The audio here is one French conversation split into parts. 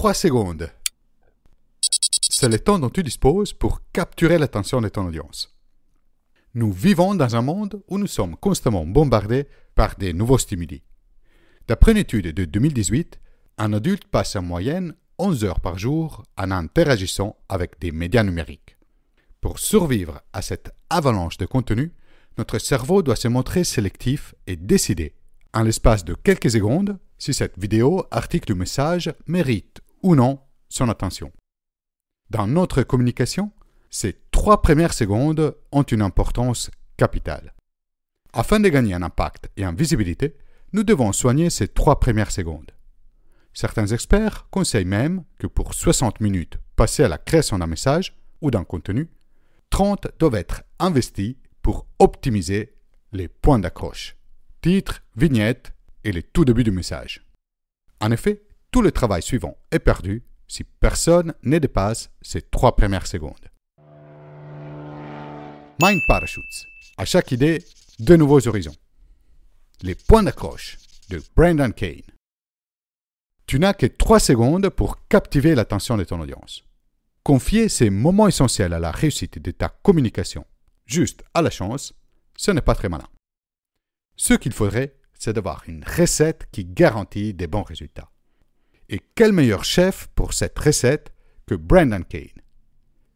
3 secondes. C'est le temps dont tu disposes pour capturer l'attention de ton audience. Nous vivons dans un monde où nous sommes constamment bombardés par des nouveaux stimuli. D'après une étude de 2018, un adulte passe en moyenne 11 heures par jour en interagissant avec des médias numériques. Pour survivre à cette avalanche de contenu, notre cerveau doit se montrer sélectif et décidé. en l'espace de quelques secondes, si cette vidéo, article ou message mérite ou non son attention. Dans notre communication, ces trois premières secondes ont une importance capitale. Afin de gagner un impact et en visibilité, nous devons soigner ces trois premières secondes. Certains experts conseillent même que pour 60 minutes passées à la création d'un message ou d'un contenu, 30 doivent être investis pour optimiser les points d'accroche, titre, vignette et les tout débuts du message. En effet, tout le travail suivant est perdu si personne ne dépasse ces trois premières secondes. Mind Parachutes. À chaque idée, de nouveaux horizons. Les points d'accroche de Brandon Kane. Tu n'as que trois secondes pour captiver l'attention de ton audience. Confier ces moments essentiels à la réussite de ta communication juste à la chance, ce n'est pas très malin. Ce qu'il faudrait, c'est d'avoir une recette qui garantit des bons résultats. Et quel meilleur chef pour cette recette que Brandon Kane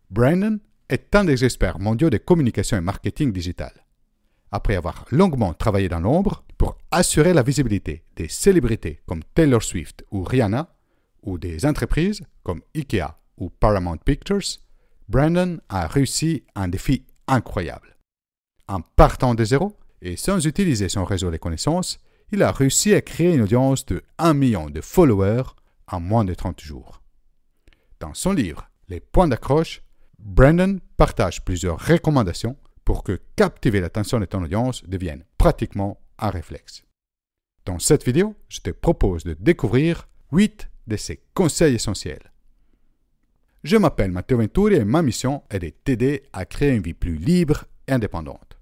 Brandon est un des experts mondiaux des communications et marketing digital. Après avoir longuement travaillé dans l'ombre pour assurer la visibilité des célébrités comme Taylor Swift ou Rihanna, ou des entreprises comme IKEA ou Paramount Pictures, Brandon a réussi un défi incroyable. En partant de zéro et sans utiliser son réseau de connaissances, il a réussi à créer une audience de 1 million de followers moins de 30 jours. Dans son livre Les points d'accroche, Brandon partage plusieurs recommandations pour que captiver l'attention de ton audience devienne pratiquement un réflexe. Dans cette vidéo, je te propose de découvrir 8 de ses conseils essentiels. Je m'appelle Matteo Venturi et ma mission est de t'aider à créer une vie plus libre et indépendante.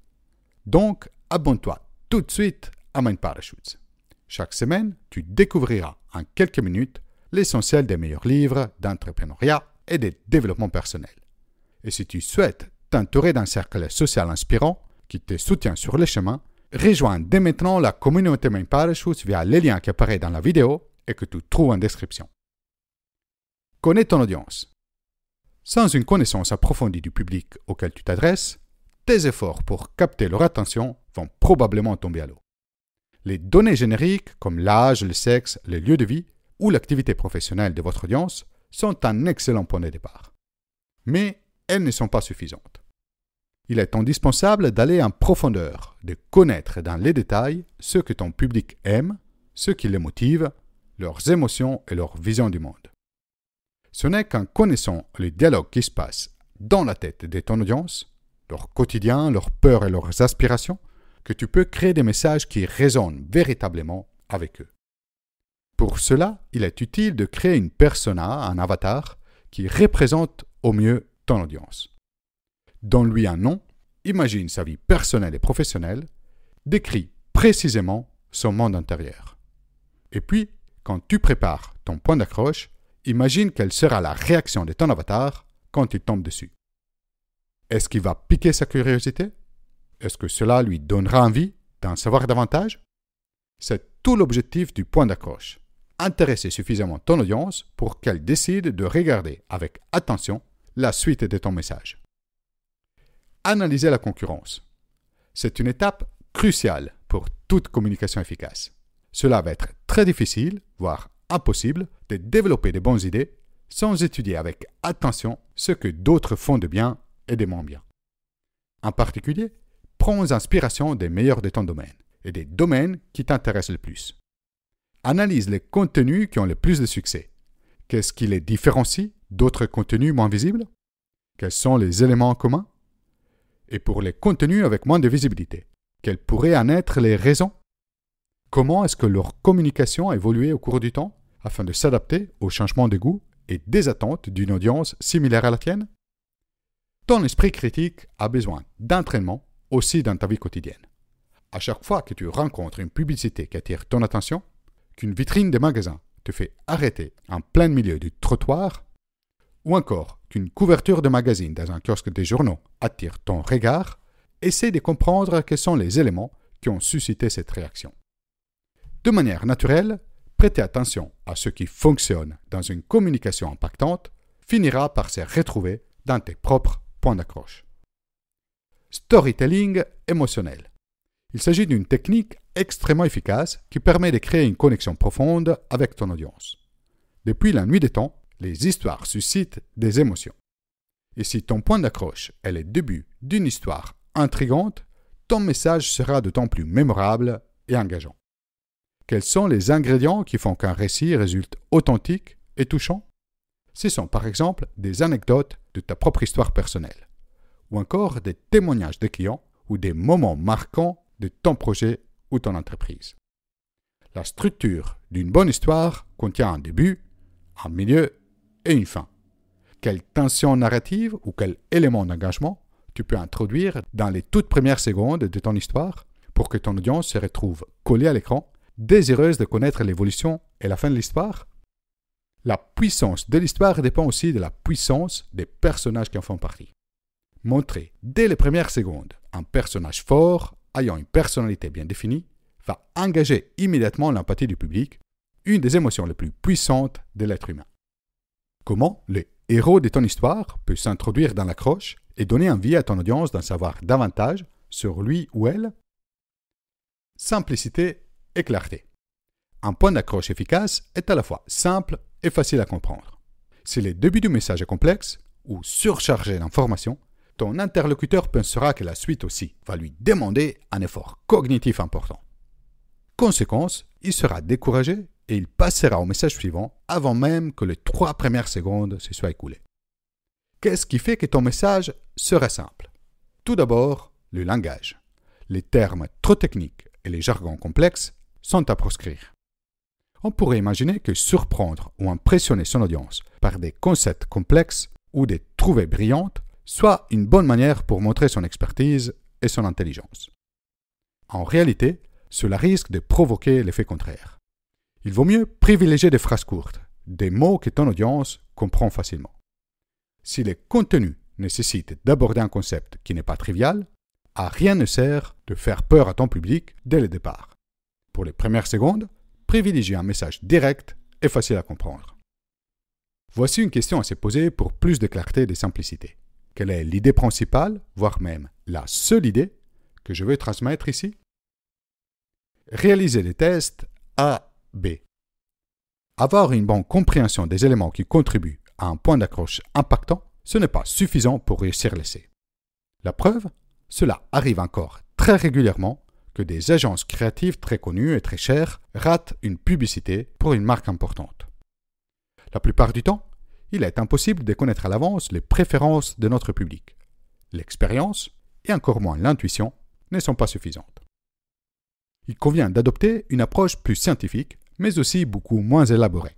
Donc, abonne-toi tout de suite à Mind Parachutes. Chaque semaine, tu découvriras en quelques minutes l'essentiel des meilleurs livres d'entrepreneuriat et de développement personnel. Et si tu souhaites t'entourer d'un cercle social inspirant qui te soutient sur le chemin, rejoins dès maintenant la communauté Main Parachutes via les liens qui apparaissent dans la vidéo et que tu trouves en description. Connais ton audience. Sans une connaissance approfondie du public auquel tu t'adresses, tes efforts pour capter leur attention vont probablement tomber à l'eau. Les données génériques comme l'âge, le sexe, le lieu de vie l'activité professionnelle de votre audience sont un excellent point de départ. Mais elles ne sont pas suffisantes. Il est indispensable d'aller en profondeur, de connaître dans les détails ce que ton public aime, ce qui les motive, leurs émotions et leur vision du monde. Ce n'est qu'en connaissant les dialogues qui se passent dans la tête de ton audience, leur quotidien, leurs peurs et leurs aspirations, que tu peux créer des messages qui résonnent véritablement avec eux. Pour cela, il est utile de créer une persona, un avatar, qui représente au mieux ton audience. Donne-lui un nom, imagine sa vie personnelle et professionnelle, décris précisément son monde intérieur. Et puis, quand tu prépares ton point d'accroche, imagine quelle sera la réaction de ton avatar quand il tombe dessus. Est-ce qu'il va piquer sa curiosité Est-ce que cela lui donnera envie d'en savoir davantage C'est tout l'objectif du point d'accroche intéresser suffisamment ton audience pour qu'elle décide de regarder avec attention la suite de ton message. Analyser la concurrence. C'est une étape cruciale pour toute communication efficace. Cela va être très difficile, voire impossible, de développer de bonnes idées sans étudier avec attention ce que d'autres font de bien et de moins bien. En particulier, prends inspiration des meilleurs de ton domaine et des domaines qui t'intéressent le plus analyse les contenus qui ont le plus de succès. Qu'est-ce qui les différencie d'autres contenus moins visibles Quels sont les éléments communs Et pour les contenus avec moins de visibilité, quelles pourraient en être les raisons Comment est-ce que leur communication a évolué au cours du temps afin de s'adapter aux changements de goût et des attentes d'une audience similaire à la tienne Ton esprit critique a besoin d'entraînement aussi dans ta vie quotidienne. À chaque fois que tu rencontres une publicité qui attire ton attention, qu'une vitrine de magasin te fait arrêter en plein milieu du trottoir, ou encore qu'une couverture de magazine dans un kiosque des journaux attire ton regard, essaie de comprendre quels sont les éléments qui ont suscité cette réaction. De manière naturelle, prêter attention à ce qui fonctionne dans une communication impactante finira par se retrouver dans tes propres points d'accroche. Storytelling émotionnel. Il s'agit d'une technique extrêmement efficace qui permet de créer une connexion profonde avec ton audience. Depuis la nuit des temps, les histoires suscitent des émotions. Et si ton point d'accroche est le début d'une histoire intrigante, ton message sera d'autant plus mémorable et engageant. Quels sont les ingrédients qui font qu'un récit résulte authentique et touchant Ce sont par exemple des anecdotes de ta propre histoire personnelle, ou encore des témoignages de clients ou des moments marquants de ton projet ou ton entreprise. La structure d'une bonne histoire contient un début, un milieu et une fin. Quelle tension narrative ou quel élément d'engagement tu peux introduire dans les toutes premières secondes de ton histoire pour que ton audience se retrouve collée à l'écran, désireuse de connaître l'évolution et la fin de l'histoire La puissance de l'histoire dépend aussi de la puissance des personnages qui en font partie. Montrer dès les premières secondes un personnage fort, ayant une personnalité bien définie va engager immédiatement l'empathie du public, une des émotions les plus puissantes de l'être humain. Comment le héros de ton histoire peut s'introduire dans l'accroche et donner envie à ton audience d'en savoir davantage sur lui ou elle Simplicité et clarté. Un point d'accroche efficace est à la fois simple et facile à comprendre. Si le début du message est complexe ou surchargé d'informations, interlocuteur pensera que la suite aussi va lui demander un effort cognitif important. Conséquence, il sera découragé et il passera au message suivant avant même que les trois premières secondes se soient écoulées. Qu'est-ce qui fait que ton message sera simple Tout d'abord, le langage. Les termes trop techniques et les jargons complexes sont à proscrire. On pourrait imaginer que surprendre ou impressionner son audience par des concepts complexes ou des trouvées brillantes soit une bonne manière pour montrer son expertise et son intelligence. En réalité, cela risque de provoquer l'effet contraire. Il vaut mieux privilégier des phrases courtes, des mots que ton audience comprend facilement. Si le contenu nécessite d'aborder un concept qui n'est pas trivial, à rien ne sert de faire peur à ton public dès le départ. Pour les premières secondes, privilégiez un message direct et facile à comprendre. Voici une question à se poser pour plus de clarté et de simplicité. Quelle est l'idée principale, voire même la seule idée que je veux transmettre ici Réaliser les tests A, B. Avoir une bonne compréhension des éléments qui contribuent à un point d'accroche impactant, ce n'est pas suffisant pour réussir l'essai. La preuve, cela arrive encore très régulièrement que des agences créatives très connues et très chères ratent une publicité pour une marque importante. La plupart du temps, il est impossible de connaître à l'avance les préférences de notre public. L'expérience, et encore moins l'intuition, ne sont pas suffisantes. Il convient d'adopter une approche plus scientifique, mais aussi beaucoup moins élaborée.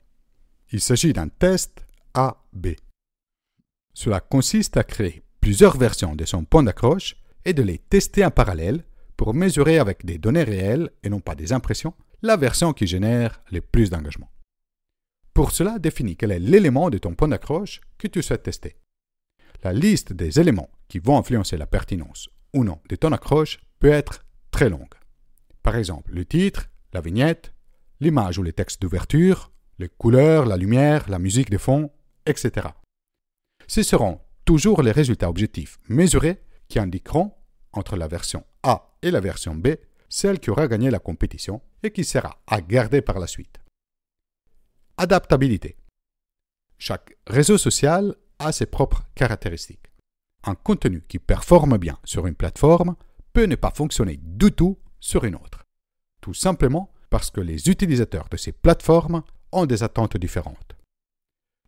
Il s'agit d'un test A-B. Cela consiste à créer plusieurs versions de son point d'accroche et de les tester en parallèle pour mesurer avec des données réelles et non pas des impressions la version qui génère le plus d'engagement. Pour cela, définis quel est l'élément de ton point d'accroche que tu souhaites tester. La liste des éléments qui vont influencer la pertinence ou non de ton accroche peut être très longue. Par exemple, le titre, la vignette, l'image ou les textes d'ouverture, les couleurs, la lumière, la musique de fond, etc. Ce seront toujours les résultats objectifs mesurés qui indiqueront entre la version A et la version B celle qui aura gagné la compétition et qui sera à garder par la suite. Adaptabilité. Chaque réseau social a ses propres caractéristiques. Un contenu qui performe bien sur une plateforme peut ne pas fonctionner du tout sur une autre. Tout simplement parce que les utilisateurs de ces plateformes ont des attentes différentes.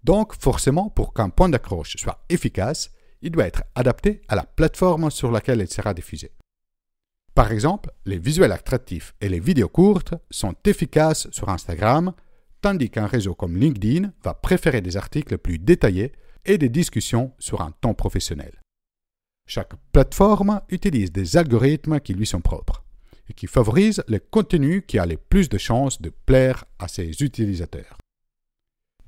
Donc forcément, pour qu'un point d'accroche soit efficace, il doit être adapté à la plateforme sur laquelle il sera diffusé. Par exemple, les visuels attractifs et les vidéos courtes sont efficaces sur Instagram tandis qu'un réseau comme LinkedIn va préférer des articles plus détaillés et des discussions sur un ton professionnel. Chaque plateforme utilise des algorithmes qui lui sont propres et qui favorisent le contenu qui a le plus de chances de plaire à ses utilisateurs.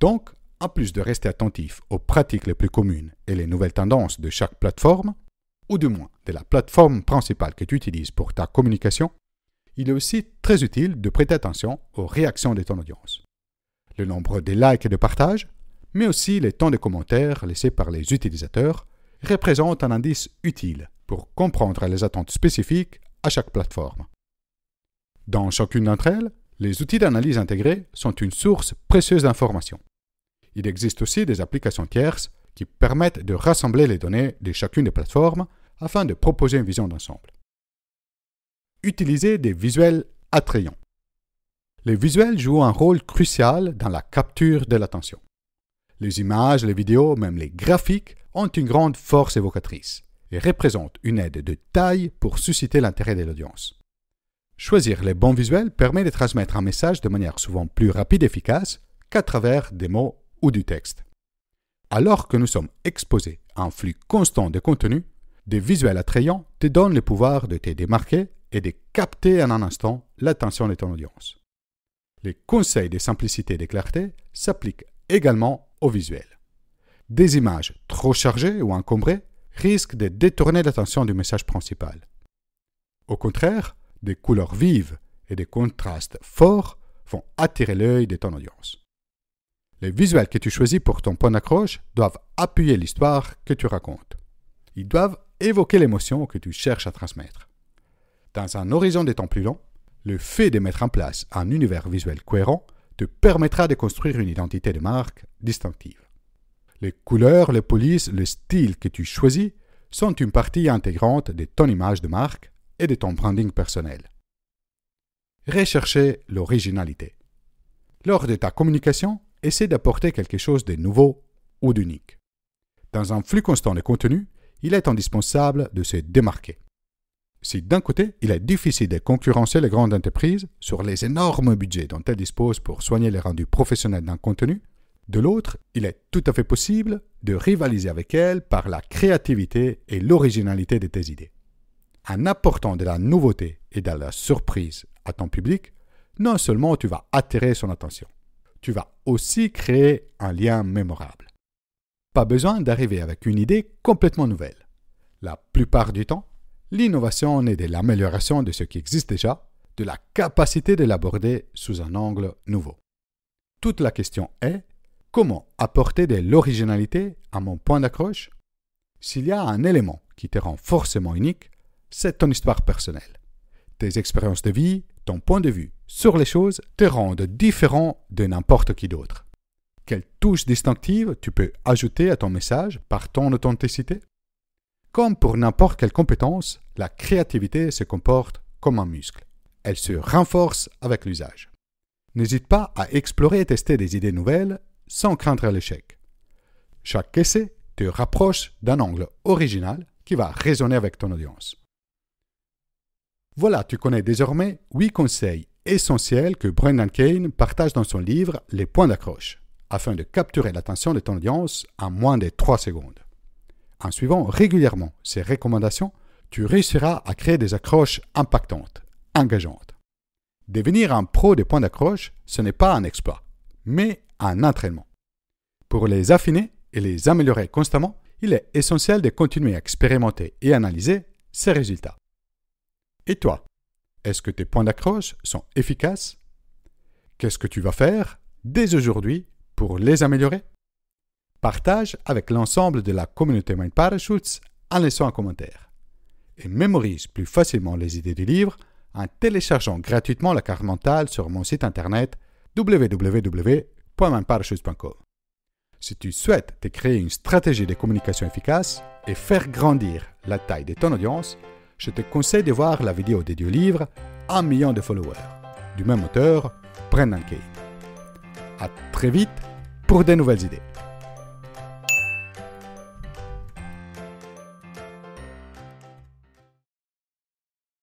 Donc, en plus de rester attentif aux pratiques les plus communes et les nouvelles tendances de chaque plateforme, ou du moins de la plateforme principale que tu utilises pour ta communication, il est aussi très utile de prêter attention aux réactions de ton audience le nombre de likes et de partages, mais aussi les temps de commentaires laissés par les utilisateurs, représentent un indice utile pour comprendre les attentes spécifiques à chaque plateforme. Dans chacune d'entre elles, les outils d'analyse intégrés sont une source précieuse d'informations. Il existe aussi des applications tierces qui permettent de rassembler les données de chacune des plateformes afin de proposer une vision d'ensemble. Utiliser des visuels attrayants. Les visuels jouent un rôle crucial dans la capture de l'attention. Les images, les vidéos, même les graphiques ont une grande force évocatrice et représentent une aide de taille pour susciter l'intérêt de l'audience. Choisir les bons visuels permet de transmettre un message de manière souvent plus rapide et efficace qu'à travers des mots ou du texte. Alors que nous sommes exposés à un flux constant de contenu, des visuels attrayants te donnent le pouvoir de te démarquer et de capter en un instant l'attention de ton audience. Les conseils de simplicité et de clarté s'appliquent également au visuel. Des images trop chargées ou encombrées risquent de détourner l'attention du message principal. Au contraire, des couleurs vives et des contrastes forts vont attirer l'œil de ton audience. Les visuels que tu choisis pour ton point d'accroche doivent appuyer l'histoire que tu racontes. Ils doivent évoquer l'émotion que tu cherches à transmettre. Dans un horizon de temps plus long, le fait de mettre en place un univers visuel cohérent te permettra de construire une identité de marque distinctive. Les couleurs, les polices, le style que tu choisis sont une partie intégrante de ton image de marque et de ton branding personnel. Recherchez l'originalité. Lors de ta communication, essaie d'apporter quelque chose de nouveau ou d'unique. Dans un flux constant de contenu, il est indispensable de se démarquer. Si d'un côté, il est difficile de concurrencer les grandes entreprises sur les énormes budgets dont elles disposent pour soigner les rendus professionnels d'un contenu, de l'autre, il est tout à fait possible de rivaliser avec elles par la créativité et l'originalité de tes idées. En apportant de la nouveauté et de la surprise à ton public, non seulement tu vas attirer son attention, tu vas aussi créer un lien mémorable. Pas besoin d'arriver avec une idée complètement nouvelle. La plupart du temps, l'innovation naît de l'amélioration de ce qui existe déjà, de la capacité de l'aborder sous un angle nouveau. Toute la question est comment apporter de l'originalité à mon point d'accroche S'il y a un élément qui te rend forcément unique, c'est ton histoire personnelle. Tes expériences de vie, ton point de vue sur les choses te rendent différent de n'importe qui d'autre. Quelle touche distinctive tu peux ajouter à ton message par ton authenticité comme pour n'importe quelle compétence, la créativité se comporte comme un muscle. Elle se renforce avec l'usage. N'hésite pas à explorer et tester des idées nouvelles sans craindre l'échec. Chaque essai te rapproche d'un angle original qui va résonner avec ton audience. Voilà, tu connais désormais 8 conseils essentiels que Brendan Kane partage dans son livre Les points d'accroche, afin de capturer l'attention de ton audience en moins de 3 secondes. En suivant régulièrement ces recommandations, tu réussiras à créer des accroches impactantes, engageantes. Devenir un pro des points d'accroche, ce n'est pas un exploit, mais un entraînement. Pour les affiner et les améliorer constamment, il est essentiel de continuer à expérimenter et analyser ces résultats. Et toi, est-ce que tes points d'accroche sont efficaces Qu'est-ce que tu vas faire dès aujourd'hui pour les améliorer Partage avec l'ensemble de la communauté Mind Parachutes en laissant un commentaire. Et mémorise plus facilement les idées du livre en téléchargeant gratuitement la carte mentale sur mon site internet www.mindparachutes.com. Si tu souhaites te créer une stratégie de communication efficace et faire grandir la taille de ton audience, je te conseille de voir la vidéo dédiée au livre Un million de followers du même auteur, Brendan Kane. À très vite pour des nouvelles idées.